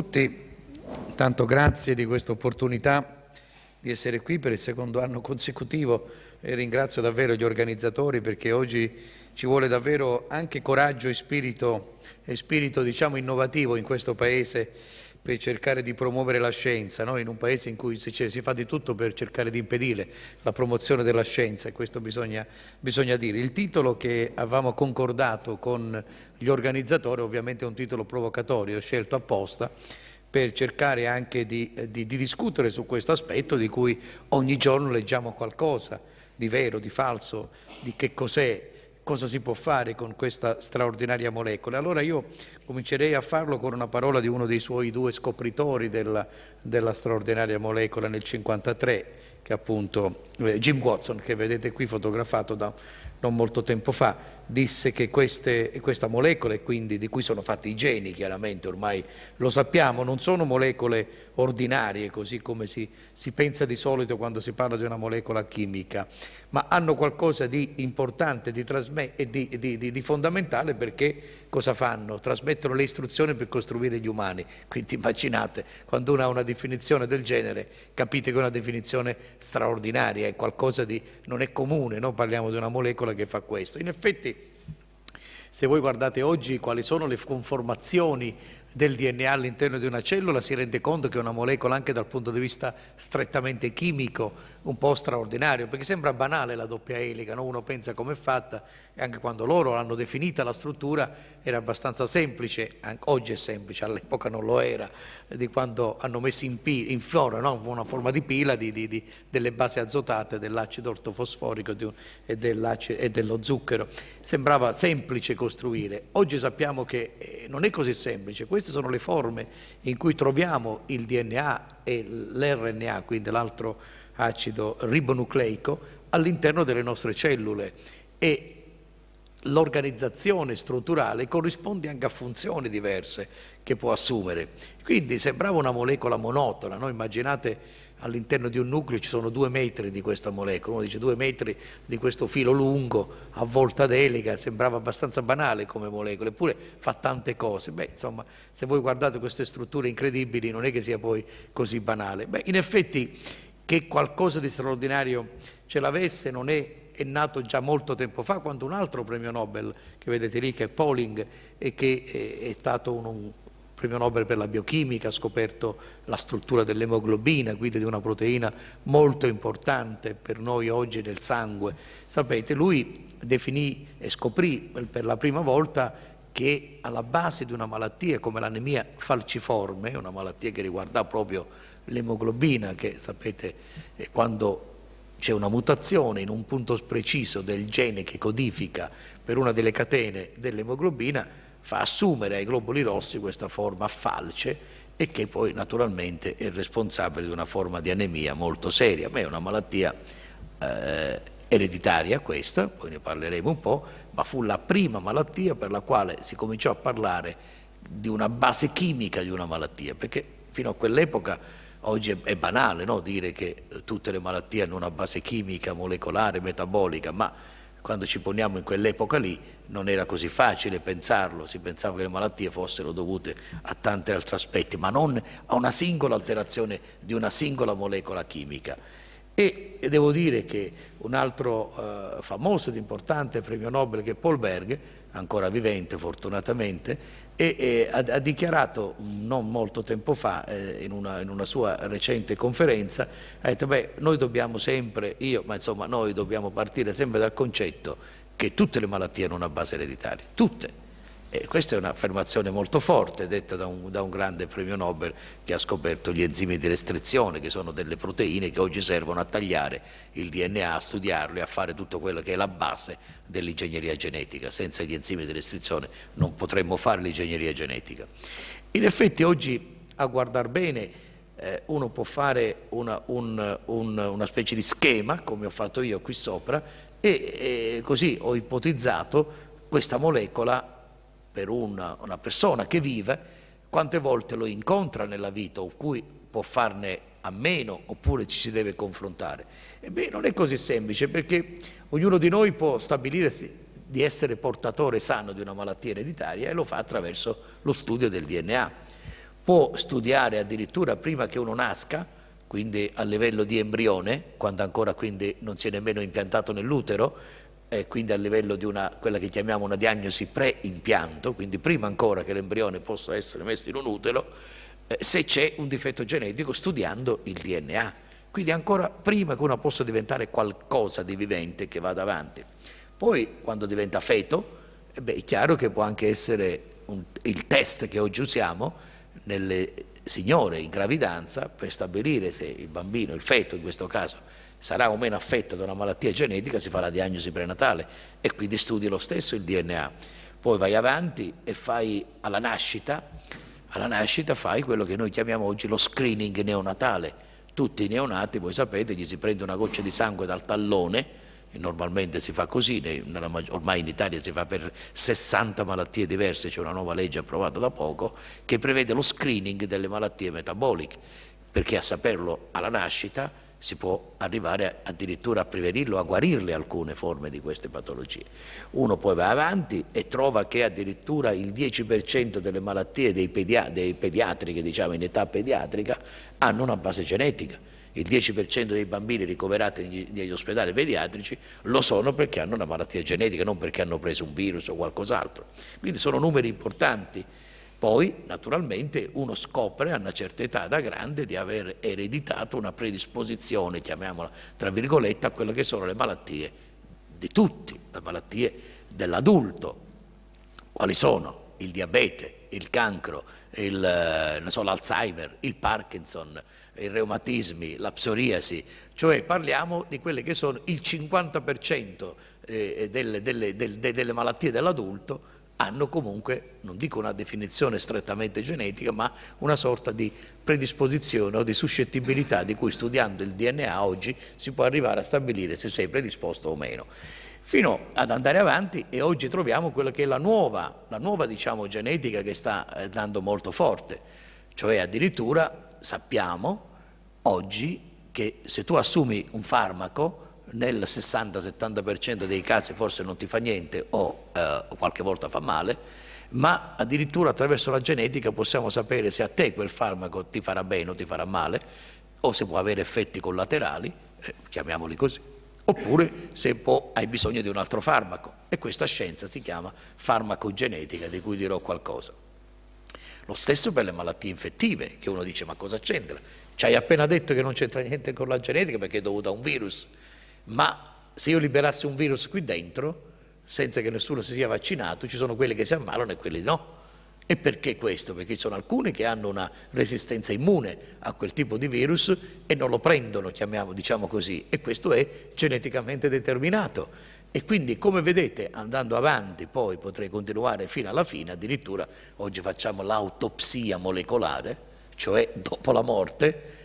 tutti, tanto grazie di questa opportunità di essere qui per il secondo anno consecutivo e ringrazio davvero gli organizzatori perché oggi ci vuole davvero anche coraggio e spirito, e spirito diciamo, innovativo in questo Paese per cercare di promuovere la scienza, no? in un paese in cui si, si, fa di tutto per cercare di impedire la promozione della scienza, e questo bisogna, bisogna dire. Il titolo che avevamo concordato con gli organizzatori ovviamente è un titolo provocatorio, scelto apposta, per cercare anche di, di, di, discutere su questo aspetto di cui ogni giorno leggiamo qualcosa di vero, di falso, di che cos'è cosa si può fare con questa straordinaria molecola. Allora io comincerei a farlo con una parola di uno dei suoi due scopritori della, della straordinaria molecola nel 1953, che appunto eh, Jim Watson, che vedete qui fotografato da non molto tempo fa, disse che queste, questa molecola, quindi di cui sono fatti i geni, chiaramente ormai lo sappiamo, non sono molecole ordinarie, così come si, si pensa di solito quando si parla di una molecola chimica, ma hanno qualcosa di importante di e di, di, di, fondamentale perché cosa fanno? Trasmettono le istruzioni per costruire gli umani. Quindi immaginate, quando uno ha una definizione del genere, capite che è una definizione straordinaria, è qualcosa di non è comune, no? parliamo di una molecola che fa questo. In effetti se voi guardate oggi quali sono le conformazioni del DNA all'interno di una cellula si rende conto che è una molecola anche dal punto di vista strettamente chimico un po' straordinario, perché sembra banale la doppia elica, no? uno pensa come è fatta e anche quando loro l'hanno definita la struttura era abbastanza semplice, oggi è semplice, all'epoca non lo era, di quando hanno messo in, pila, in fiore no? una forma di pila di, di, di, delle basi azotate, dell'acido ortofosforico un, e, dell e dello zucchero. Sembrava semplice costruire, oggi sappiamo che eh, non è così semplice, questo queste sono le forme in cui troviamo il DNA e l'RNA, quindi l'altro acido ribonucleico, all'interno delle nostre cellule e l'organizzazione strutturale corrisponde anche a funzioni diverse che può assumere. Quindi sembrava una molecola monotona, no? immaginate all'interno di un nucleo ci sono due metri di questa molecola, uno dice due metri di questo filo lungo a volta delica, sembrava abbastanza banale come molecola, eppure fa tante cose. Beh, insomma, se voi guardate queste strutture incredibili non è che sia poi così banale. Beh, in effetti che qualcosa di straordinario ce l'avesse non è è nato già molto tempo fa quando un altro premio Nobel che vedete lì che è Pauling e che eh, è stato un, premio Nobel per la biochimica, ha scoperto la struttura dell'emoglobina, guida di una proteina molto importante per noi oggi nel sangue. Sapete, lui definì e scoprì per la prima volta che alla base di una malattia come l'anemia falciforme, una malattia che riguarda proprio l'emoglobina, che sapete eh, quando c'è una mutazione in un punto preciso del gene che codifica per una delle catene dell'emoglobina, fa assumere ai globuli rossi questa forma falce e che poi naturalmente è responsabile di una forma di anemia molto seria, ma è una malattia eh, ereditaria questa, poi ne parleremo un po', ma fu la prima malattia per la quale si cominciò a parlare di una base chimica di una malattia, perché fino a quell'epoca oggi è, banale no? dire che tutte le malattie hanno una base chimica, molecolare, metabolica, ma quando ci poniamo in quell'epoca lì non era così facile pensarlo, si pensava che le malattie fossero dovute a tanti altri aspetti, ma non a una singola alterazione di una singola molecola chimica. E, e devo dire che un altro eh, famoso ed importante premio Nobel che è Paul Berg, ancora vivente fortunatamente, e, e ha, ha, dichiarato non molto tempo fa eh, in, una, in, una, sua recente conferenza, ha detto beh noi dobbiamo sempre, io ma insomma noi dobbiamo partire sempre dal concetto che tutte le malattie hanno una base ereditaria, tutte e questa è un'affermazione molto forte detta da un, da un, grande premio Nobel che ha scoperto gli enzimi di restrizione che sono delle proteine che oggi servono a tagliare il DNA, a studiarlo e a fare tutto quello che è la base dell'ingegneria genetica. Senza gli enzimi di restrizione non potremmo fare l'ingegneria genetica. In effetti oggi a guardar bene eh, uno può fare una, un, un, una, specie di schema come ho fatto io qui sopra e, e così ho ipotizzato questa molecola per una, una persona che vive, quante volte lo incontra nella vita, o cui può farne a meno, oppure ci si deve confrontare. Ebbene, non è così semplice, perché ognuno di noi può stabilire di essere portatore sano di una malattia ereditaria e lo fa attraverso lo studio del DNA. Può studiare addirittura prima che uno nasca, quindi a livello di embrione, quando ancora quindi non si è nemmeno impiantato nell'utero, eh, quindi a livello di una, quella che chiamiamo una diagnosi pre-impianto, quindi prima ancora che l'embrione possa essere messo in un utero, eh, se c'è un difetto genetico studiando il DNA. Quindi ancora prima che uno possa diventare qualcosa di vivente che vada avanti. Poi quando diventa feto, eh beh, è chiaro che può anche essere un, il test che oggi usiamo nelle signore in gravidanza per stabilire se il bambino, il feto in questo caso, sarà o meno affetto da una malattia genetica, si fa la diagnosi prenatale e quindi studi lo stesso il DNA. Poi vai avanti e fai alla nascita, alla nascita fai quello che noi chiamiamo oggi lo screening neonatale. Tutti i neonati, voi sapete, gli si prende una goccia di sangue dal tallone, e normalmente si fa così, ormai in Italia si fa per 60 malattie diverse, c'è una nuova legge approvata da poco che prevede lo screening delle malattie metaboliche, perché a saperlo alla nascita si può arrivare addirittura a prevenirlo, a guarirle alcune forme di queste patologie. Uno poi va avanti e trova che addirittura il 10% delle malattie dei, pedia dei pediatri, diciamo in età pediatrica, hanno una base genetica. Il 10% dei bambini ricoverati negli ospedali pediatrici lo sono perché hanno una malattia genetica, non perché hanno preso un virus o qualcos'altro. Quindi sono numeri importanti poi naturalmente uno scopre a una certa età da grande di aver ereditato una predisposizione, chiamiamola tra virgolette, a quelle che sono le malattie di tutti, le malattie dell'adulto. Quali sono? Il diabete, il cancro, il, eh, so, l'Alzheimer, il Parkinson, i reumatismi, la psoriasi, cioè parliamo di quelle che sono il 50% eh, delle, delle, delle, delle malattie dell'adulto hanno comunque, non dico una definizione strettamente genetica, ma una sorta di predisposizione o di suscettibilità di cui studiando il DNA oggi si può arrivare a stabilire se sei predisposto o meno. Fino ad andare avanti e oggi troviamo quella che è la nuova, la nuova diciamo, genetica che sta eh, dando molto forte, cioè addirittura sappiamo oggi che se tu assumi un farmaco, nel 60-70% dei casi forse non ti fa niente o eh, qualche volta fa male, ma addirittura attraverso la genetica possiamo sapere se a te quel farmaco ti farà bene o ti farà male, o se può avere effetti collaterali, eh, chiamiamoli così, oppure se può, hai bisogno di un altro farmaco. E questa scienza si chiama farmacogenetica, di cui dirò qualcosa. Lo stesso per le malattie infettive, che uno dice ma cosa c'entra? Ci hai appena detto che non c'entra niente con la genetica perché è dovuta a un virus ma se io liberassi un virus qui dentro, senza che nessuno si sia vaccinato, ci sono quelli che si ammalano e quelli no. E perché questo? Perché ci sono alcuni che hanno una resistenza immune a quel tipo di virus e non lo prendono, chiamiamo, diciamo così, e questo è geneticamente determinato. E quindi, come vedete, andando avanti, poi potrei continuare fino alla fine, addirittura oggi facciamo l'autopsia molecolare, cioè dopo la morte,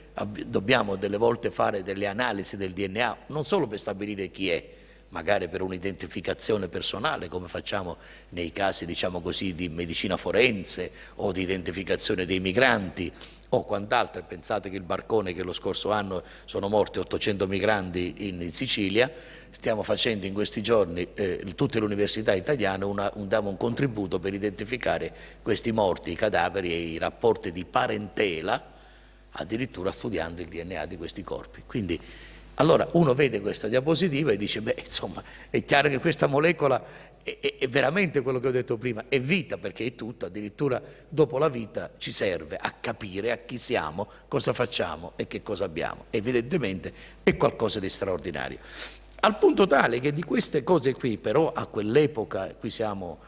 dobbiamo delle volte fare delle analisi del DNA, non solo per stabilire chi è, magari per un'identificazione personale, come facciamo nei casi diciamo così, di medicina forense o di identificazione dei migranti o quant'altro. Pensate che il barcone che lo scorso anno sono morti 800 migranti in Sicilia, stiamo facendo in questi giorni eh, tutte le università italiane una, un, diamo un contributo per identificare questi morti, i cadaveri e i rapporti di parentela addirittura studiando il DNA di questi corpi. Quindi allora uno vede questa diapositiva e dice, beh, insomma, è chiaro che questa molecola è, è, è, veramente quello che ho detto prima, è vita perché è tutto, addirittura dopo la vita ci serve a capire a chi siamo, cosa facciamo e che cosa abbiamo. Evidentemente è qualcosa di straordinario. Al punto tale che di queste cose qui, però a quell'epoca, qui siamo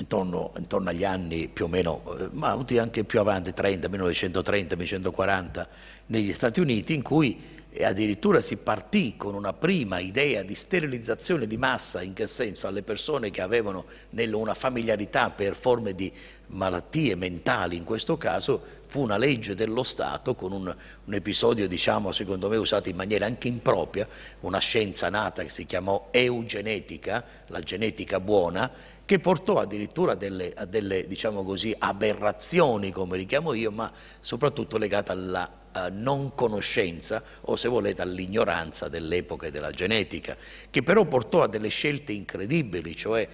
Intorno, intorno, agli anni più o meno, eh, ma anche più avanti, 30, 1930, 1940, negli Stati Uniti, in cui addirittura si partì con una prima idea di sterilizzazione di massa, in che senso? Alle persone che avevano una familiarità per forme di malattie mentali, in questo caso fu una legge dello Stato con un, un episodio, diciamo, secondo me usato in maniera anche impropria, una scienza nata che si chiamò eugenetica, la genetica buona, che portò addirittura a delle, a delle diciamo così, aberrazioni, come li chiamo io, ma soprattutto legate alla eh, non conoscenza o se volete all'ignoranza dell'epoca e della genetica, che però portò a delle scelte incredibili, cioè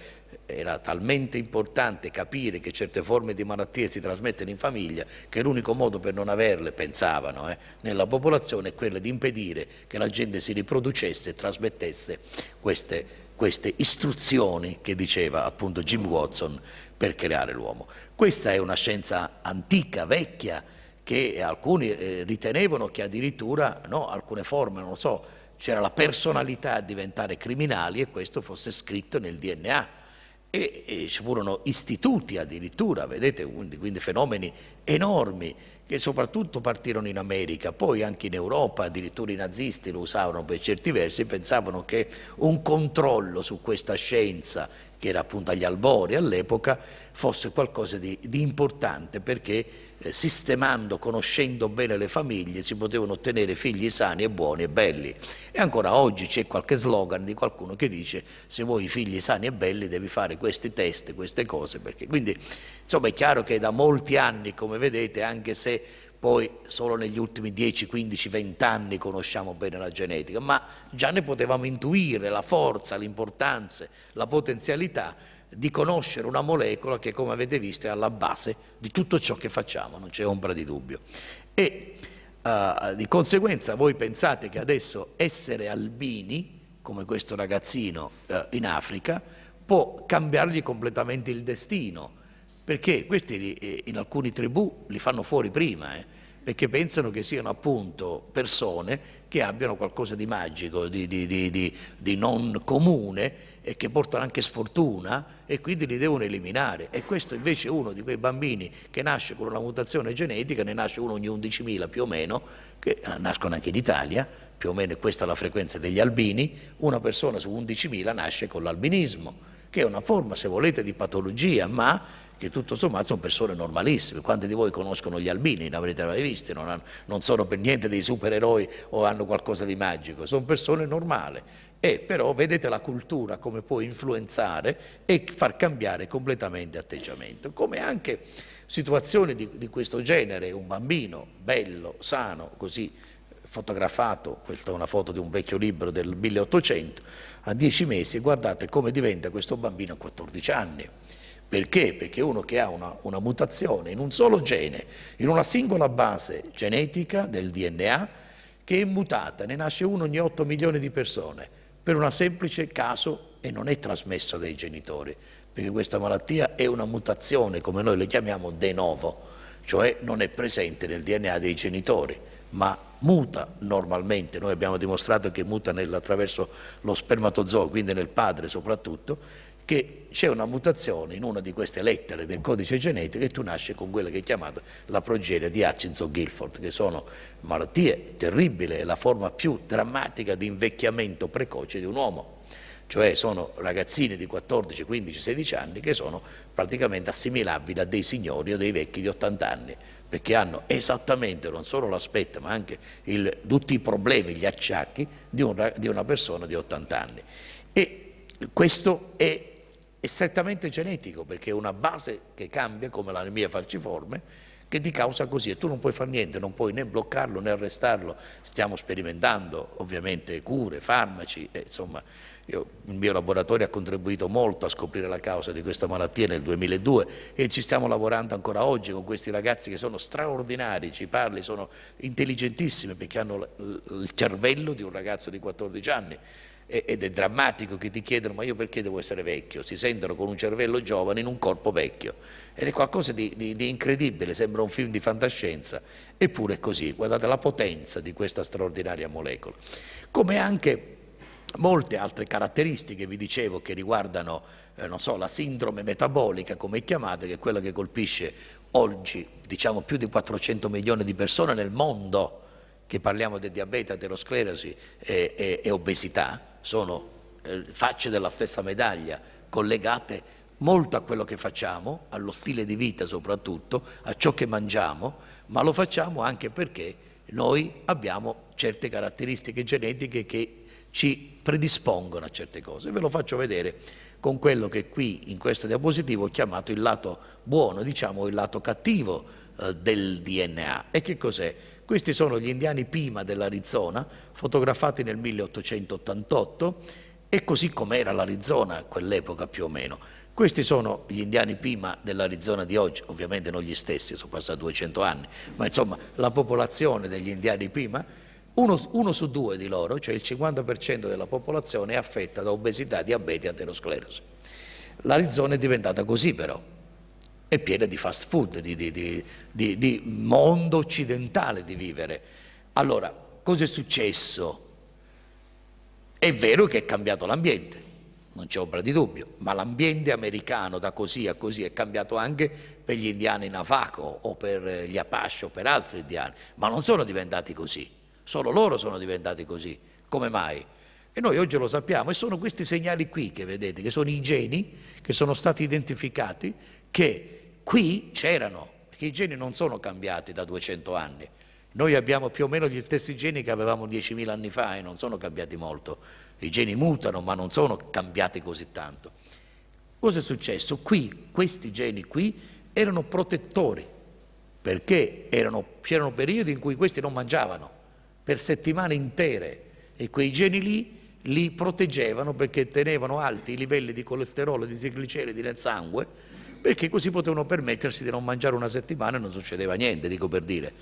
eh, era talmente importante capire che certe forme di malattie si trasmettono in famiglia che l'unico modo per non averle, pensavano, eh, nella popolazione è quello di impedire che la gente si riproducesse e trasmettesse queste malattie queste istruzioni che diceva appunto Jim Watson per creare l'uomo. Questa è una scienza antica, vecchia, che alcuni eh, ritenevano che addirittura no, alcune forme, non lo so, c'era la personalità a diventare criminali e questo fosse scritto nel DNA. E, e ci furono istituti addirittura, vedete, quindi fenomeni enormi che soprattutto partirono in America, poi anche in Europa, addirittura i nazisti lo usavano per certi versi, pensavano che un controllo su questa scienza che era appunto agli albori all'epoca, fosse qualcosa di, di importante perché eh, sistemando, conoscendo bene le famiglie si potevano ottenere figli sani e buoni e belli. E ancora oggi c'è qualche slogan di qualcuno che dice se vuoi figli sani e belli devi fare questi test, queste cose. Perché... Quindi insomma è chiaro che da molti anni, come vedete, anche se poi solo negli ultimi 10, 15, 20 anni conosciamo bene la genetica, ma già ne potevamo intuire la forza, l'importanza, la potenzialità di conoscere una molecola che come avete visto è alla base di tutto ciò che facciamo, non c'è ombra di dubbio. E uh, di conseguenza voi pensate che adesso essere albini, come questo ragazzino uh, in Africa, può cambiargli completamente il destino, perché questi eh, in alcune tribù li fanno fuori prima, eh, perché pensano che siano appunto persone che abbiano qualcosa di magico, di, di, di, di, non comune e che portano anche sfortuna e quindi li devono eliminare. E questo invece è uno di quei bambini che nasce con una mutazione genetica, ne nasce uno ogni 11.000 più o meno, che eh, nascono anche in Italia, più o meno questa è la frequenza degli albini, una persona su 11.000 nasce con l'albinismo, che è una forma, se volete, di patologia, ma che tutto sommato sono persone normalissime. Quanti di voi conoscono gli albini? Ne avrete mai visti, non, hanno, non sono per niente dei supereroi o hanno qualcosa di magico, sono persone normali. E però vedete la cultura come può influenzare e far cambiare completamente atteggiamento, come anche situazioni di, di questo genere, un bambino bello, sano, così fotografato, questa è una foto di un vecchio libro del 1800, a 10 mesi, guardate come diventa questo bambino a 14 anni perché? Perché uno che ha una, una mutazione in un solo gene, in una singola base genetica del DNA, che è mutata, ne nasce uno ogni 8 milioni di persone, per un semplice caso e non è trasmessa dai genitori, perché questa malattia è una mutazione, come noi le chiamiamo de novo, cioè non è presente nel DNA dei genitori, ma muta normalmente, noi abbiamo dimostrato che muta nel, attraverso lo spermatozoo, quindi nel padre soprattutto, che c'è una mutazione in una di queste lettere del codice genetico e tu nasci con quella che è chiamata la progenie di Hutchinson-Gilford, che sono malattie terribili, è la forma più drammatica di invecchiamento precoce di un uomo cioè sono ragazzini di 14, 15, 16 anni che sono praticamente assimilabili a dei signori o dei vecchi di 80 anni, perché hanno esattamente non solo l'aspetto ma anche il, tutti i problemi, gli acciacchi di, un, di una persona di 80 anni. E questo è è strettamente genetico perché è una base che cambia come l'anemia falciforme che ti causa così e tu non puoi fare niente, non puoi né bloccarlo né arrestarlo, stiamo sperimentando ovviamente cure, farmaci, e, insomma io, il mio laboratorio ha contribuito molto a scoprire la causa di questa malattia nel 2002 e ci stiamo lavorando ancora oggi con questi ragazzi che sono straordinari, ci parli, sono intelligentissimi perché hanno il cervello di un ragazzo di 14 anni ed è drammatico che ti chiedono ma io perché devo essere vecchio? Si sentono con un cervello giovane in un corpo vecchio ed è qualcosa di, di, di incredibile, sembra un film di fantascienza, eppure è così, guardate la potenza di questa straordinaria molecola. Come anche molte altre caratteristiche, vi dicevo, che riguardano eh, so, la sindrome metabolica, come è chiamata, che è quella che colpisce oggi diciamo, più di 400 milioni di persone nel mondo, che parliamo di diabete, aterosclerosi e, e, e obesità, sono eh, facce della stessa medaglia, collegate molto a quello che facciamo, allo stile di vita soprattutto, a ciò che mangiamo, ma lo facciamo anche perché noi abbiamo certe caratteristiche genetiche che ci predispongono a certe cose. Ve lo faccio vedere con quello che qui in questa diapositiva ho chiamato il lato buono, diciamo il lato cattivo eh, del DNA. E che cos'è? Questi sono gli indiani Pima dell'Arizona, fotografati nel 1888, e così com'era l'Arizona a quell'epoca più o meno. Questi sono gli indiani Pima dell'Arizona di oggi, ovviamente non gli stessi, sono passati 200 anni, ma insomma la popolazione degli indiani Pima, uno, uno su due di loro, cioè il 50% della popolazione, è affetta da obesità, diabete e aterosclerosi. L'Arizona è diventata così però, è piena di fast food, di, di, di, di mondo occidentale di vivere. Allora, cosa è successo? È vero che è cambiato l'ambiente, non c'è ombra di dubbio, ma l'ambiente americano da così a così è cambiato anche per gli indiani Navajo o per eh, gli Apache o per altri indiani, ma non sono diventati così, solo loro sono diventati così. Come mai? E noi oggi lo sappiamo e sono questi segnali qui che vedete, che sono i geni che sono stati identificati, che qui c'erano, perché i geni non sono cambiati da 200 anni. Noi abbiamo più o meno gli stessi geni che avevamo 10.000 anni fa e non sono cambiati molto. I geni mutano ma non sono cambiati così tanto. Cosa è successo? Qui, questi geni qui erano protettori, perché c'erano periodi in cui questi non mangiavano per settimane intere e quei geni lì li proteggevano perché tenevano alti i livelli di colesterolo, di trigliceridi nel sangue, perché così potevano permettersi di non mangiare una settimana e non succedeva niente, dico per dire.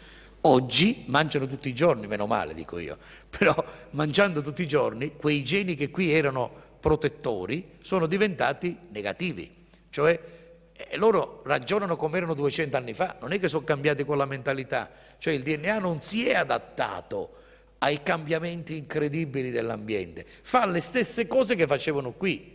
Oggi mangiano tutti i giorni, meno male dico io, però mangiando tutti i giorni quei geni che qui erano protettori sono diventati negativi, cioè eh, loro ragionano come erano 200 anni fa, non è che sono cambiati con la mentalità, cioè il DNA non si è adattato ai cambiamenti incredibili dell'ambiente, fa le stesse cose che facevano qui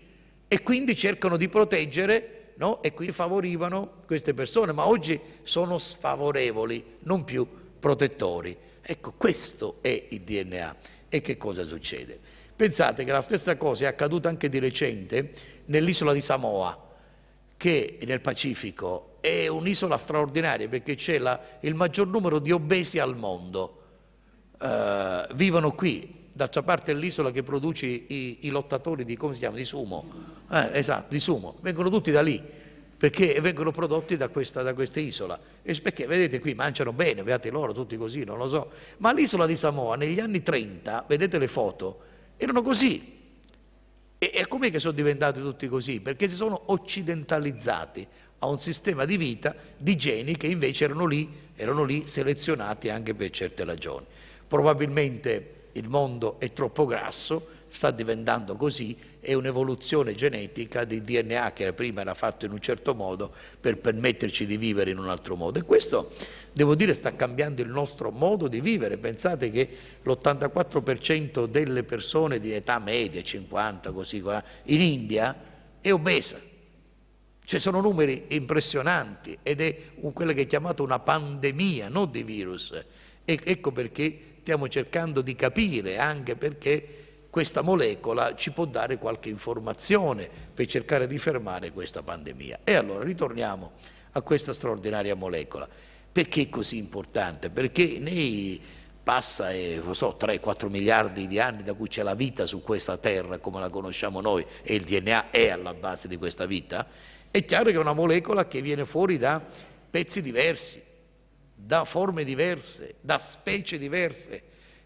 e quindi cercano di proteggere no? e quindi favorivano queste persone, ma oggi sono sfavorevoli, non più protettori. Ecco, questo è il DNA. E che cosa succede? Pensate che la stessa cosa è accaduta anche di recente nell'isola di Samoa, che nel Pacifico è un'isola straordinaria perché c'è il maggior numero di obesi al mondo eh, vivono qui, d'altra parte è l'isola che produce i, i lottatori di, chiama, di sumo, eh, esatto, di sumo, vengono tutti da lì perché vengono prodotti da questa, da questa, isola. E perché vedete qui mangiano bene, beati loro, tutti così, non lo so. Ma l'isola di Samoa negli anni 30, vedete le foto, erano così. E, e com'è che sono diventati tutti così? Perché si sono occidentalizzati a un sistema di vita, di geni che invece erano lì, erano lì selezionati anche per certe ragioni. Probabilmente il mondo è troppo grasso, sta diventando così, è un'evoluzione genetica del DNA che prima era fatto in un certo modo per permetterci di vivere in un altro modo. E questo, devo dire, sta cambiando il nostro modo di vivere. Pensate che l'84% delle persone di età media, 50 così, in India è obesa. Ci sono numeri impressionanti ed è quella che è chiamata una pandemia, non di virus. E ecco perché stiamo cercando di capire anche perché questa molecola ci può dare qualche informazione per cercare di fermare questa pandemia. E allora ritorniamo a questa straordinaria molecola. Perché è così importante? Perché nei passa eh, so, 3-4 miliardi di anni da cui c'è la vita su questa terra come la conosciamo noi e il DNA è alla base di questa vita, è chiaro che è una molecola che viene fuori da pezzi diversi, da forme diverse, da specie diverse,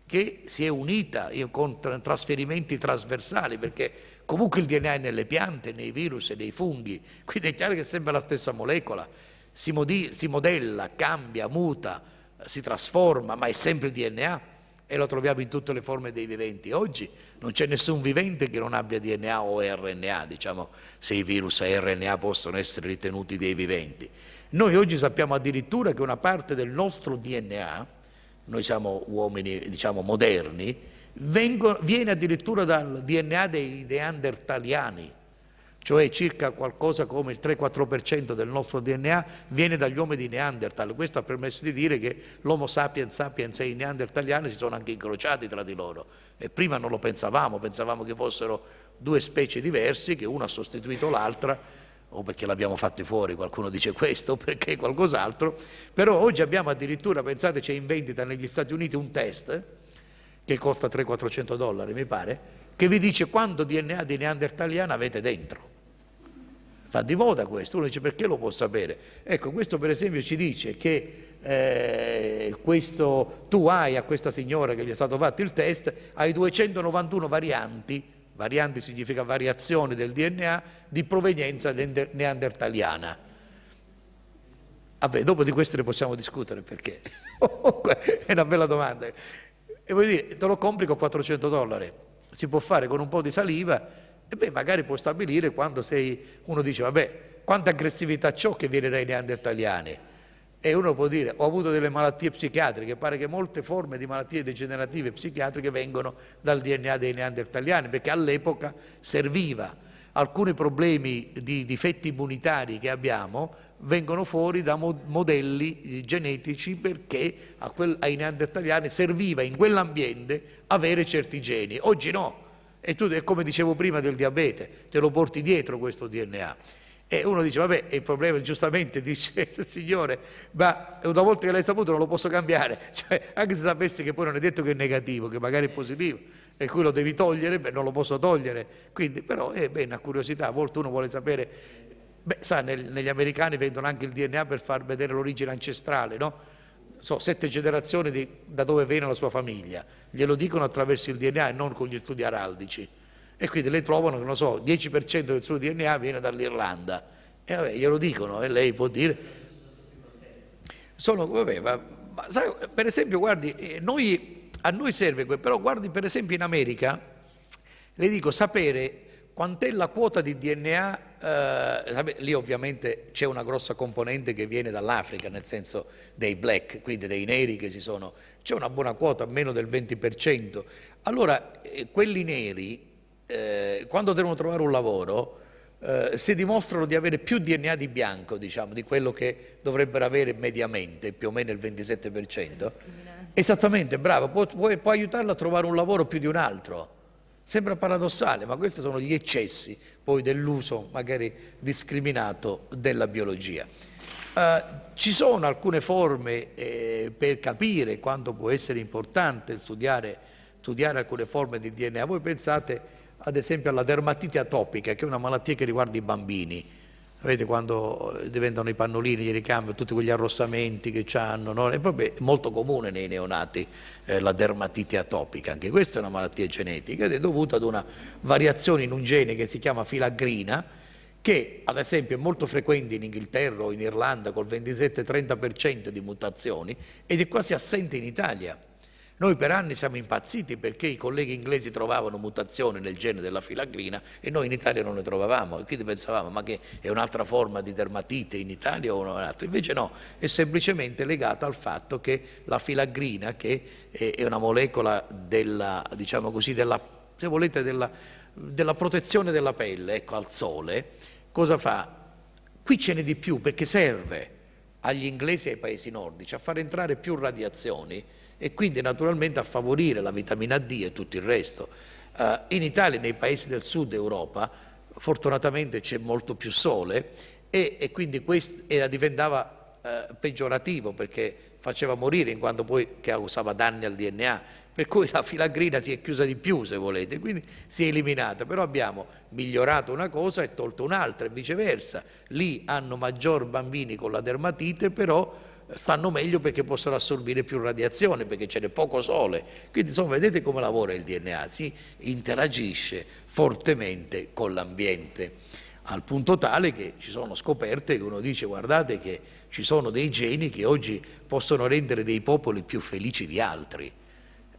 che si è unita eh, con trasferimenti trasversali, perché comunque il DNA è nelle piante, nei virus, e nei funghi, quindi è chiaro che è sempre la stessa molecola, si, si modella, cambia, muta, si trasforma, ma è sempre il DNA e lo troviamo in tutte le forme dei viventi. Oggi non c'è nessun vivente che non abbia DNA o RNA, diciamo se i virus e RNA possono essere ritenuti dei viventi. Noi oggi sappiamo addirittura che una parte del nostro DNA, noi siamo uomini diciamo moderni, vengono, viene addirittura dal DNA dei neandertaliani, cioè circa qualcosa come il 3-4% del nostro DNA viene dagli uomini di Neanderthal. Questo ha permesso di dire che l'Homo sapiens sapiens e i neandertaliani si sono anche incrociati tra di loro e prima non lo pensavamo, pensavamo che fossero due specie diverse, che una ha sostituito l'altra o perché l'abbiamo fatto fuori, qualcuno dice questo, o perché qualcos'altro, però oggi abbiamo addirittura, pensate, c'è in vendita negli Stati Uniti un test che costa 300-400 dollari, mi pare, che vi dice quanto DNA di neandertaliana avete dentro. Fa di moda questo, uno dice perché lo può sapere? Ecco, questo per esempio ci dice che eh, questo, tu hai a questa signora che gli è stato fatto il test, hai 291 varianti variante significa variazione del DNA, di provenienza neandertaliana. Vabbè, dopo di questo ne possiamo discutere perché comunque è una bella domanda. E voglio dire, te lo compri con 400 dollari, si può fare con un po' di saliva e beh, magari puoi stabilire quando sei, uno dice, vabbè, quanta aggressività ciò che viene dai neandertaliani e uno può dire, ho avuto delle malattie psichiatriche, pare che molte forme di malattie degenerative psichiatriche vengono dal DNA dei neandertaliani, perché all'epoca serviva. Alcuni problemi di difetti immunitari che abbiamo vengono fuori da modelli eh, genetici perché quel, ai neandertaliani serviva in quell'ambiente avere certi geni. Oggi no. E tu, come dicevo prima del diabete, te lo porti dietro questo DNA. E uno dice, vabbè, il problema giustamente dice, il signore, ma una volta che l'hai saputo non lo posso cambiare, cioè, anche se sapessi che poi non è detto che è negativo, che magari è positivo, e qui lo devi togliere, beh, non lo posso togliere. Quindi, però eh, è eh, una curiosità, a volte uno vuole sapere, beh, sa, nel, negli americani vendono anche il DNA per far vedere l'origine ancestrale, no? So, sette generazioni di, da dove viene la sua famiglia, glielo dicono attraverso il DNA e non con gli studi araldici e quindi le trovano, che non so, 10% del suo DNA viene dall'Irlanda. E vabbè, glielo dicono, e lei può dire... Sono, vabbè, ma, ma, sai, per esempio, guardi, eh, noi, a noi serve, però guardi per esempio in America, le dico sapere quant'è la quota di DNA, eh, sapete, lì ovviamente c'è una grossa componente che viene dall'Africa, nel senso dei black, quindi dei neri che ci sono, c'è una buona quota, meno del 20%. Allora, eh, quelli neri eh, quando devono trovare un lavoro eh, si dimostrano di avere più DNA di bianco diciamo, di quello che dovrebbero avere mediamente, più o meno il 27%. Esattamente, bravo, può, può, può aiutarlo a trovare un lavoro più di un altro. Sembra paradossale, ma questi sono gli eccessi poi dell'uso magari discriminato della biologia. Eh, ci sono alcune forme eh, per capire quanto può essere importante studiare, studiare alcune forme di DNA. Voi pensate ad esempio alla dermatite atopica, che è una malattia che riguarda i bambini. Vedete quando eh, diventano i pannolini di ricambio, tutti quegli arrossamenti che hanno, no? è proprio molto comune nei neonati eh, la dermatite atopica, anche questa è una malattia genetica ed è dovuta ad una variazione in un gene che si chiama filagrina, che ad esempio è molto frequente in Inghilterra o in Irlanda col 27-30% di mutazioni ed è quasi assente in Italia. Noi per anni siamo impazziti perché i colleghi inglesi trovavano mutazioni nel gene della filagrina e noi in Italia non le trovavamo e quindi pensavamo ma che è un'altra forma di dermatite in Italia o un'altra. Invece no, è semplicemente legata al fatto che la filagrina che è una molecola della, diciamo così, della, se volete, della, della protezione della pelle ecco, al sole, cosa fa? Qui ce n'è di più perché serve agli inglesi e ai paesi nordici a far entrare più radiazioni e quindi naturalmente a favorire la vitamina D e tutto il resto. Uh, in Italia, nei paesi del sud Europa, fortunatamente c'è molto più sole e, e quindi questo diventava uh, peggiorativo perché faceva morire in quanto poi causava danni al DNA. Per cui la filagrina si è chiusa di più, se volete, quindi si è eliminata. Però abbiamo migliorato una cosa e tolto un'altra e viceversa. Lì hanno maggior bambini con la dermatite, però stanno meglio perché possono assorbire più radiazione, perché ce n'è poco sole. Quindi insomma vedete come lavora il DNA, si interagisce fortemente con l'ambiente, al punto tale che ci sono scoperte che uno dice guardate che ci sono dei geni che oggi possono rendere dei popoli più felici di altri.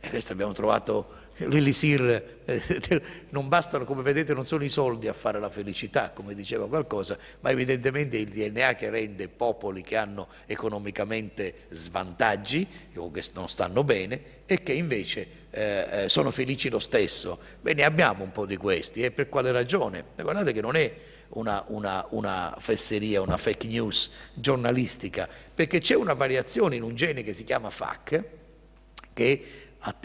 E questo abbiamo trovato l'elisir eh, non bastano, come vedete, non sono i soldi a fare la felicità, come diceva qualcosa, ma evidentemente il DNA che rende popoli che hanno economicamente svantaggi o che non stanno bene e che invece eh, eh, sono felici lo stesso. Beh, ne abbiamo un po' di questi e per quale ragione? Guardate che non è una, una, una fesseria, una fake news giornalistica, perché c'è una variazione in un gene che si chiama FAC che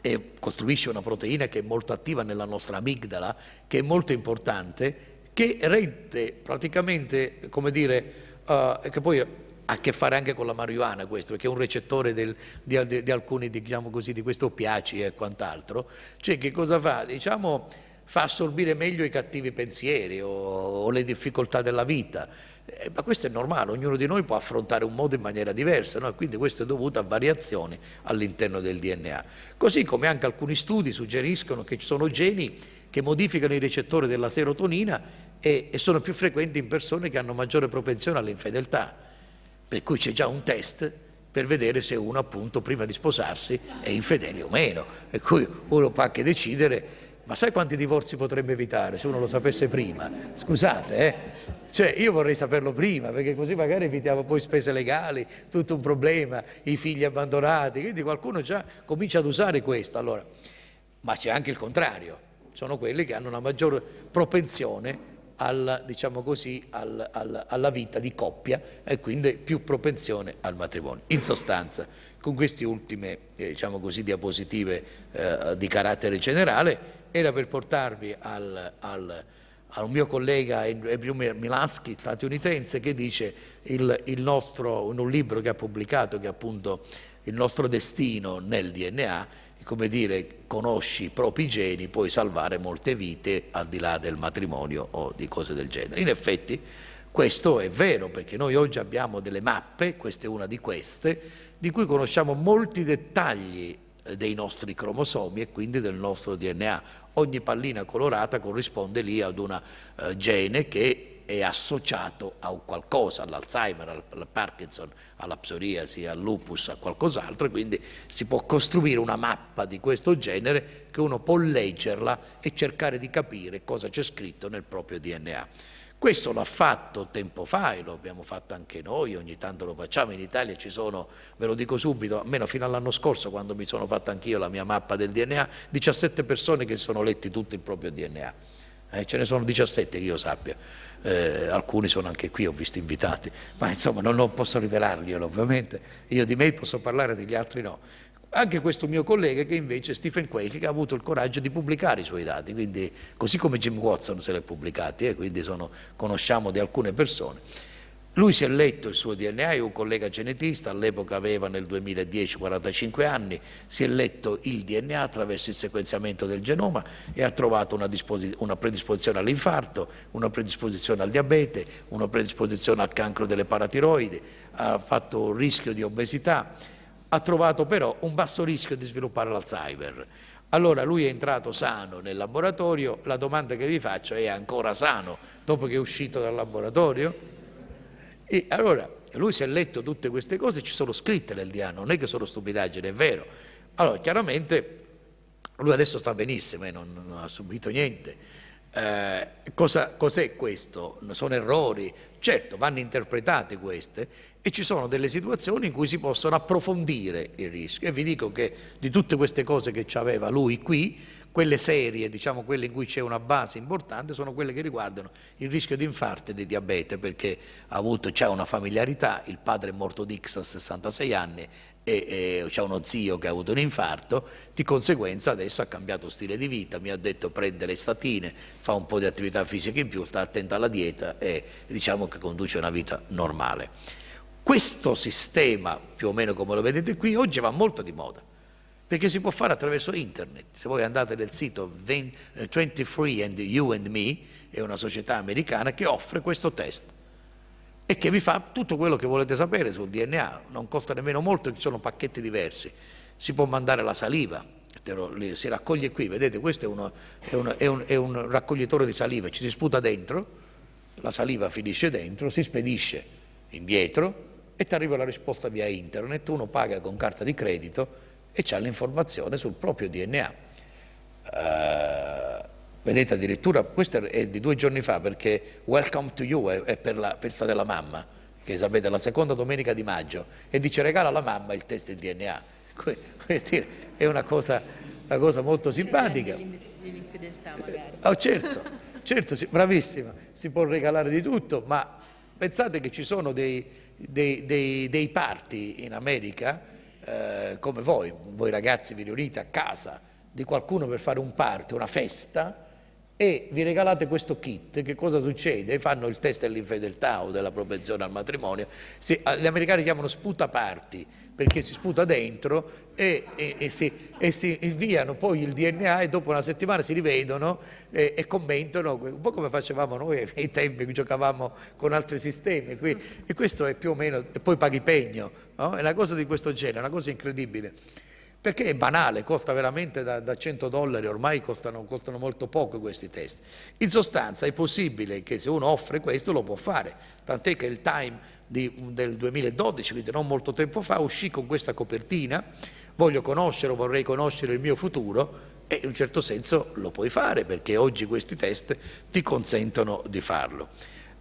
e costruisce una proteina che è molto attiva nella nostra amigdala, che è molto importante, che rende praticamente, come dire, uh, che poi ha a che fare anche con la marijuana questo, perché è un recettore del, di, di, di, alcuni, diciamo così, di questo piaci e quant'altro, cioè che cosa fa? Diciamo, fa assorbire meglio i cattivi pensieri o, o le difficoltà della vita eh, ma questo è normale, ognuno di noi può affrontare un modo in maniera diversa, no? quindi questo è dovuto a variazioni all'interno del DNA. Così come anche alcuni studi suggeriscono che ci sono geni che modificano i recettori della serotonina e, e sono più frequenti in persone che hanno maggiore propensione all'infedeltà, per cui c'è già un test per vedere se uno appunto prima di sposarsi è infedele o meno, per cui uno può anche decidere ma sai quanti divorzi potrebbe evitare se uno lo sapesse prima? Scusate, eh? Cioè, io vorrei saperlo prima, perché così magari evitiamo poi spese legali, tutto un problema, i figli abbandonati, quindi qualcuno già comincia ad usare questo. Allora. Ma c'è anche il contrario, sono quelli che hanno una maggior propensione alla, diciamo così, al, al, alla vita di coppia e quindi più propensione al matrimonio. In sostanza, con queste ultime eh, diciamo così, diapositive eh, di carattere generale, era per portarvi al, al, al mio collega Andrew Milansky, statunitense, che dice il, il nostro, in un libro che ha pubblicato, che è appunto il nostro destino nel DNA, come dire, conosci i propri geni, puoi salvare molte vite al di là del matrimonio o di cose del genere. In effetti questo è vero perché noi oggi abbiamo delle mappe, questa è una di queste, di cui conosciamo molti dettagli dei nostri cromosomi e quindi del nostro DNA. Ogni pallina colorata corrisponde lì ad un eh, gene che è associato a qualcosa, all'Alzheimer, al, al, Parkinson, alla psoriasi, al lupus, a qualcos'altro, quindi si può costruire una mappa di questo genere che uno può leggerla e cercare di capire cosa c'è scritto nel proprio DNA. Questo l'ha fatto tempo fa e lo abbiamo fatto anche noi, ogni tanto lo facciamo, in Italia ci sono, ve lo dico subito, almeno fino all'anno scorso quando mi sono fatto anch'io la mia mappa del DNA, 17 persone che si sono letti tutto il proprio DNA, eh, ce ne sono 17 che io sappia, eh, alcuni sono anche qui, ho visto invitati, ma insomma non, non posso rivelarglielo ovviamente, io di me posso parlare, degli altri no anche questo mio collega che invece Stephen Quake che ha avuto il coraggio di pubblicare i suoi dati, quindi, così come Jim Watson se li ha pubblicati, eh, quindi sono, conosciamo di alcune persone. Lui si è letto il suo DNA, è un collega genetista, all'epoca aveva nel 2010 45 anni, si è letto il DNA attraverso il sequenziamento del genoma e ha trovato una, una predisposizione all'infarto, una predisposizione al diabete, una predisposizione al cancro delle paratiroidi, ha fatto un rischio di obesità ha trovato però un basso rischio di sviluppare l'Alzheimer. Allora lui è entrato sano nel laboratorio, la domanda che vi faccio è ancora sano dopo che è uscito dal laboratorio? E allora lui si è letto tutte queste cose, ci sono scritte nel diano, non è che sono stupidaggini, è vero. Allora chiaramente lui adesso sta benissimo e eh, non, non, ha subito niente. Eh, cos'è cosa questo? Sono errori, certo vanno interpretati queste e ci sono delle situazioni in cui si possono approfondire il rischio e vi dico che di tutte queste cose che aveva lui qui, quelle serie, diciamo quelle in cui c'è una base importante, sono quelle che riguardano il rischio di infarto e di diabete, perché ha c'è una familiarità, il padre è morto di X a 66 anni e, e c'è uno zio che ha avuto un infarto, di conseguenza adesso ha cambiato stile di vita, mi ha detto prende le statine, fa un po' di attività fisica in più, sta attento alla dieta e diciamo che conduce una vita normale. Questo sistema, più o meno come lo vedete qui, oggi va molto di moda, perché si può fare attraverso internet. Se voi andate nel sito 23 eh, and You and Me, è una società americana che offre questo test e che vi fa tutto quello che volete sapere sul DNA, non costa nemmeno molto, ci sono pacchetti diversi, si può mandare la saliva, si raccoglie qui, vedete questo è, uno, è, un, è, un, è un raccoglitore di saliva, ci si sputa dentro, la saliva finisce dentro, si spedisce indietro, e ti arriva la risposta via internet, uno paga con carta di credito e ha l'informazione sul proprio DNA. Uh, eh, vedete addirittura, questo è di due giorni fa perché Welcome to You è, per la festa della mamma, che sapete la seconda domenica di maggio, e dice regala alla mamma il test del DNA. è una cosa, una cosa molto simpatica. Dell'infedeltà magari. Oh, certo, certo, sì, bravissima, si può regalare di tutto, ma Pensate che ci sono dei, dei, dei, dei parti in America, eh, come voi, voi ragazzi vi riunite a casa di qualcuno per fare un party, una festa, e vi regalate questo kit, che cosa succede? Fanno il test dell'infedeltà o della propensione al matrimonio, si, ah, gli americani chiamano sputa parti, perché si sputa dentro e, e, e, si, e, si, inviano poi il DNA e dopo una settimana si rivedono eh, e, commentano, un po' come facevamo noi ai tempi che giocavamo con altri sistemi, e questo è più o meno, e poi paghi pegno, no? è una cosa di questo genere, una cosa incredibile perché è banale, costa veramente da, da 100 dollari, ormai costano, costano, molto poco questi test. In sostanza è possibile che se uno offre questo lo può fare, tant'è che il Time di, del 2012, quindi non molto tempo fa, uscì con questa copertina, voglio conoscere o vorrei conoscere il mio futuro, e in un certo senso lo puoi fare perché oggi questi test ti consentono di farlo.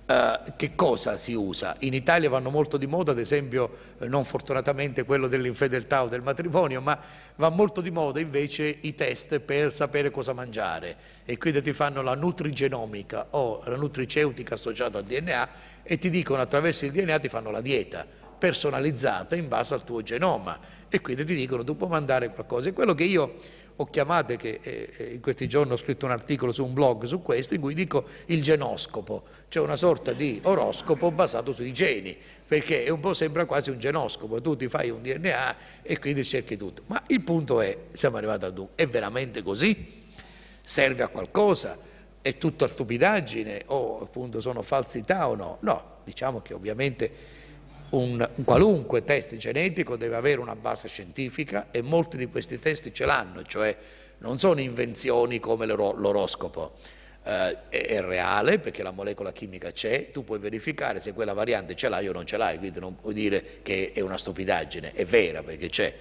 Eh, che cosa si usa? In Italia vanno molto di moda, ad esempio, eh, non fortunatamente quello dell'infedeltà o del matrimonio, ma va molto di moda invece i test per sapere cosa mangiare e quindi ti fanno la nutrigenomica o la nutriceutica associata al DNA e ti dicono attraverso il DNA ti fanno la dieta personalizzata in base al tuo genoma e quindi ti dicono tu puoi mandare qualcosa. E quello che io o chiamate che eh, eh, in questi giorni ho scritto un articolo su un blog su questo in cui dico il genoscopo, cioè una sorta di oroscopo basato sui geni, perché è un po' sembra quasi un genoscopo, tu ti fai un DNA e quindi cerchi tutto. Ma il punto è, siamo arrivati ad un, è veramente così? Serve a qualcosa? È tutta stupidaggine o appunto sono falsità o no? No, diciamo che ovviamente un, qualunque test genetico deve avere una base scientifica e molti di questi test ce l'hanno, cioè non sono invenzioni come l'oroscopo. Eh, è, reale perché la molecola chimica c'è, tu puoi verificare se quella variante ce l'hai o non ce l'hai, quindi non puoi dire che è una stupidaggine, è vera perché c'è.